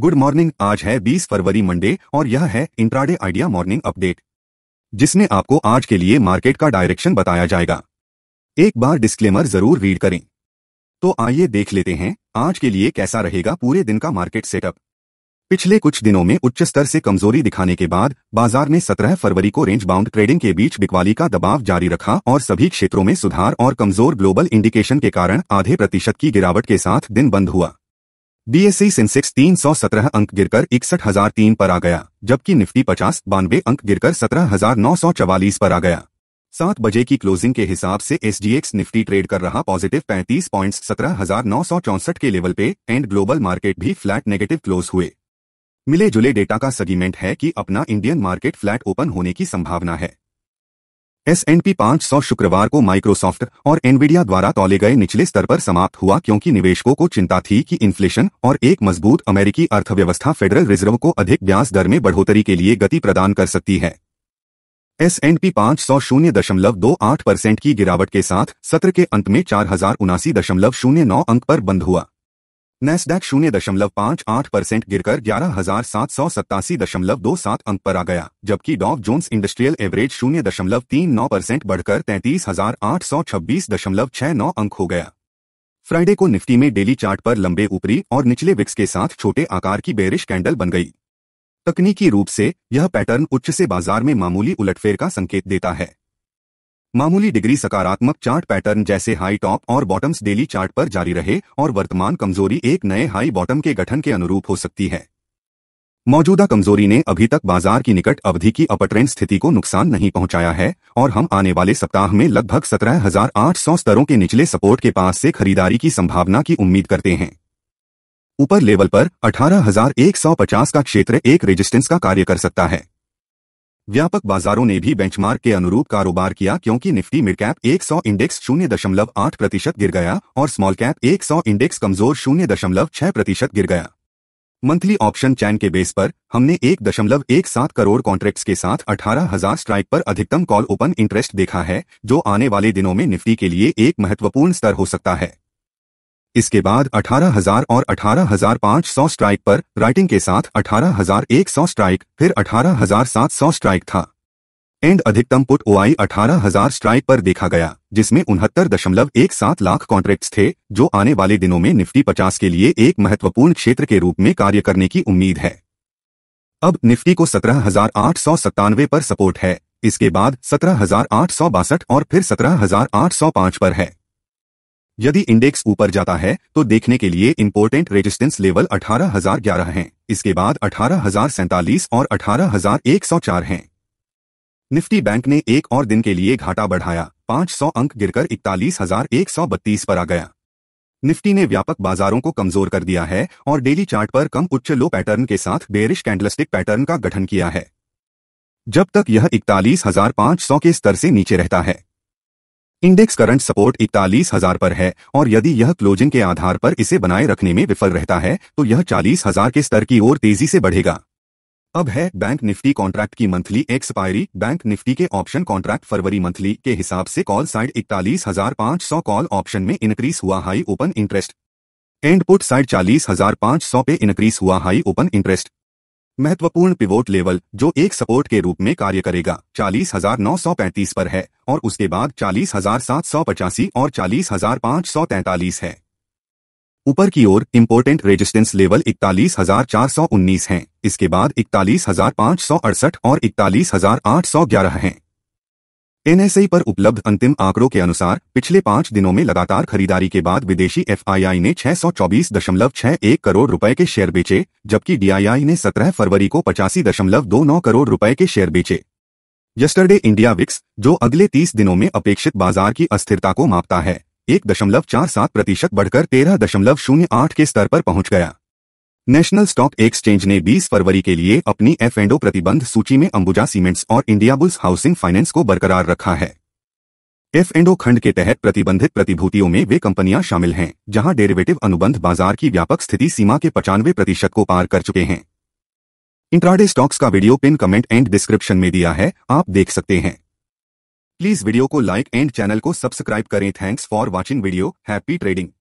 good morning आज है 20 फरवरी Monday और यह है इंट्राडे आइडिया मॉर्निंग अपडेट जिसने आपको आज के लिए मार्केट का डायरेक्शन बताया जाएगा एक बार डिस्क्लेमर जरूर रीड करें तो आइए देख लेते हैं आज के लिए कैसा रहेगा पूरे दिन का मार्केट सेटअप पिछले कुछ दिनों में उच्च स्तर से कमजोरी दिखाने के बाद बाजार ने 17 फरवरी को रेंज बाउंड ट्रेडिंग के बीच बिकवाली का दबाव जारी रखा और सभी क्षेत्रों में सुधार और कमजोर ग्लोबल इंडिकेशन के कारण आधे प्रतिशत की गिरावट के साथ दिन बंद हुआ बीएसई सेंसेक्स 317 अंक गिरकर इकसठ हजार तीन पर आ गया जबकि निफ्टी पचास बानवे अंक गिरकर सत्रह हजार नौ सौ चवालीस पर आ गया सात बजे की क्लोजिंग के हिसाब से एसजीएक्स निफ्टी ट्रेड कर रहा पॉजिटिव पैंतीस पॉइंट सत्रह हजार नौ सौ चौसठ के लेवल पे एंड ग्लोबल मार्केट भी फ्लैट नेगेटिव क्लोज हुए मिले जुले डेटा का सगीमेंट है कि अपना इंडियन मार्केट फ्लैट ओपन होने की संभावना है एस एन पी सौ शुक्रवार को माइक्रोसॉफ्ट और एनविडिया द्वारा तोले गए निचले स्तर पर समाप्त हुआ क्योंकि निवेशकों को चिंता थी कि इन्फ्लेशन और एक मजबूत अमेरिकी अर्थव्यवस्था फेडरल रिजर्व को अधिक ब्याज दर में बढ़ोतरी के लिए गति प्रदान कर सकती है एस एन पी पांच सौ शून्य दशमलव दो आठ परसेंट की गिरावट के साथ सत्र के अंत में चार हजार उनासी दशमलव शून्य नौ अंक पर बंद हुआ नेस्डैक शून्य दशमलव पाँच आठ परसेंट गिरकर ग्यारह हजार सात सौ सत्तासी दशमलव दो सात अंक पर आ गया जबकि डॉव जोन्स इंडस्ट्रियल एवरेज शून्य दशमलव तीन नौ परसेंट बढ़कर तैंतीस हजार आठ सौ छब्बीस दशमलव छह नौ अंक हो गया फ्राइडे को निफ्टी में डेली चार्ट पर लंबे ऊपरी और निचले विक्स के साथ छोटे आकार की बेरिश कैंडल बन गई तकनीकी रूप से यह पैटर्न उच्च से बाजार में मामूली उलटफेर का संकेत देता है मामूली डिग्री सकारात्मक चार्ट पैटर्न जैसे हाई टॉप और बॉटम्स डेली चार्ट पर जारी रहे और वर्तमान कमजोरी एक नए हाई बॉटम के गठन के अनुरूप हो सकती है मौजूदा कमजोरी ने अभी तक बाजार की निकट अवधि की अपट्रेंड स्थिति को नुकसान नहीं पहुंचाया है और हम आने वाले सप्ताह में लगभग 17,800 स्तरों के निचले सपोर्ट के पास से खरीदारी की संभावना की उम्मीद करते हैं ऊपर लेवल पर 18,150 का क्षेत्र एक रेजिस्टेंस का कार्य कर सकता है व्यापक बाजारों ने भी बेंचमार्क के अनुरूप कारोबार किया क्योंकि निफ्टी मिड कैप 100 इंडेक्स शून्य दशमलव आठ प्रतिशत गिर गया और स्मॉल कैप 100 इंडेक्स कमजोर शून्य दशमलव छह प्रतिशत गिर गया मंथली ऑप्शन चैन के बेस पर हमने एक दशमलव एक सात करोड़ कॉन्ट्रैक्ट्स के साथ अठारह हजार स्ट्राइक पर अधिकतम कॉल ओपन इंटरेस्ट देखा है जो आने वाले दिनों में निफ्टी के लिए एक महत्वपूर्ण स्तर हो सकता है इसके बाद अठारह हजार और अठारह हजार पाँच सौ स्ट्राइक पर राइटिंग के साथ अठारह हजार एक सौ स्ट्राइक फिर अठारह हजार सात सौ स्ट्राइक था एंड अधिकतम पुट ओआई अठारह हजार स्ट्राइक पर देखा गया जिसमें उनहत्तर दशमलव एक सात लाख कॉन्ट्रैक्ट्स थे जो आने वाले दिनों में निफ्टी पचास के लिए एक महत्वपूर्ण क्षेत्र के रूप में कार्य करने की उम्मीद है अब निफ्टी को सत्रह हजार आठ सौ सत्तानवे पर सपोर्ट है इसके बाद सत्रह हजार आठ सौ बासठ और फिर सत्रह हजार आठ सौ पाँच पर है यदि इंडेक्स ऊपर जाता है तो देखने के लिए इंपोर्टेंट रेजिस्टेंस लेवल 18,011 हैं इसके बाद अठारह और 18,104 हैं निफ्टी बैंक ने एक और दिन के लिए घाटा बढ़ाया 500 अंक गिरकर 41,132 पर आ गया निफ्टी ने व्यापक बाजारों को कमजोर कर दिया है और डेली चार्ट पर कम उच्च लो पैटर्न के साथ बेरिश कैंडलस्टिक पैटर्न का गठन किया है जब तक यह इकतालीस के स्तर से नीचे रहता है इंडेक्स करंट सपोर्ट इकतालीस हजार पर है और यदि यह क्लोजिंग के आधार पर इसे बनाए रखने में विफल रहता है तो यह चालीस हजार के स्तर की ओर तेजी से बढ़ेगा अब है बैंक निफ्टी कॉन्ट्रैक्ट की मंथली एक्सपायरी बैंक निफ्टी के ऑप्शन कॉन्ट्रैक्ट फरवरी मंथली के हिसाब से कॉल साइड इकतालीस हजार पांच सौ कॉल ऑप्शन में इंक्रीज हुआ high open interest and put side चालीस हजार पांच सौ पे इंक्रीज हुआ हाई ओपन इंटरेस्ट महत्वपूर्ण पिवोट लेवल जो एक सपोर्ट के रूप में कार्य करेगा चालीस हजार नौ सौ पैंतीस पर है और उसके बाद चालीस हजार सात सौ पचासी और चालीस हजार पाँच सौ तैतालीस है ऊपर की ओर इम्पोर्टेंट रेजिस्टेंस लेवल इकतालीस हजार चार सौ उन्नीस है इसके बाद इकतालीस हजार पाँच सौ अड़सठ और इकतालीस हजार आठ सौ ग्यारह है एनएसआई पर उपलब्ध अंतिम आंकड़ों के अनुसार पिछले पाँच दिनों में लगातार खरीदारी के बाद विदेशी एफआईआई ने 624.61 करोड़ रुपए के शेयर बेचे जबकि डीआईआई ने 17 फरवरी को 85.29 करोड़ रुपए के शेयर बेचे यस्टरडे इंडिया विक्स जो अगले 30 दिनों में अपेक्षित बाजार की अस्थिरता को मापता है एक दशमलव चार सात प्रतिशत बढ़कर तेरह दशमलव शून्य आठ के स्तर पर पहुंच गया नेशनल स्टॉक एक्सचेंज ने 20 फरवरी के लिए अपनी एफ एंडो प्रतिबंध सूची में अंबुजा सीमेंट्स और इंडिया बुल्स हाउसिंग फाइनेंस को बरकरार रखा है एफ एंडो खंड के तहत प्रतिबंधित प्रतिभूतियों में वे कंपनियां शामिल हैं जहां डेरिवेटिव अनुबंध बाजार की व्यापक स्थिति सीमा के पचानवे प्रतिशत को पार कर चुके हैं इंट्राडे स्टॉक्स का video pin comment and description में दिया है आप देख सकते हैं प्लीज वीडियो को लाइक एंड चैनल को सब्सक्राइब करें thanks for watching video happy trading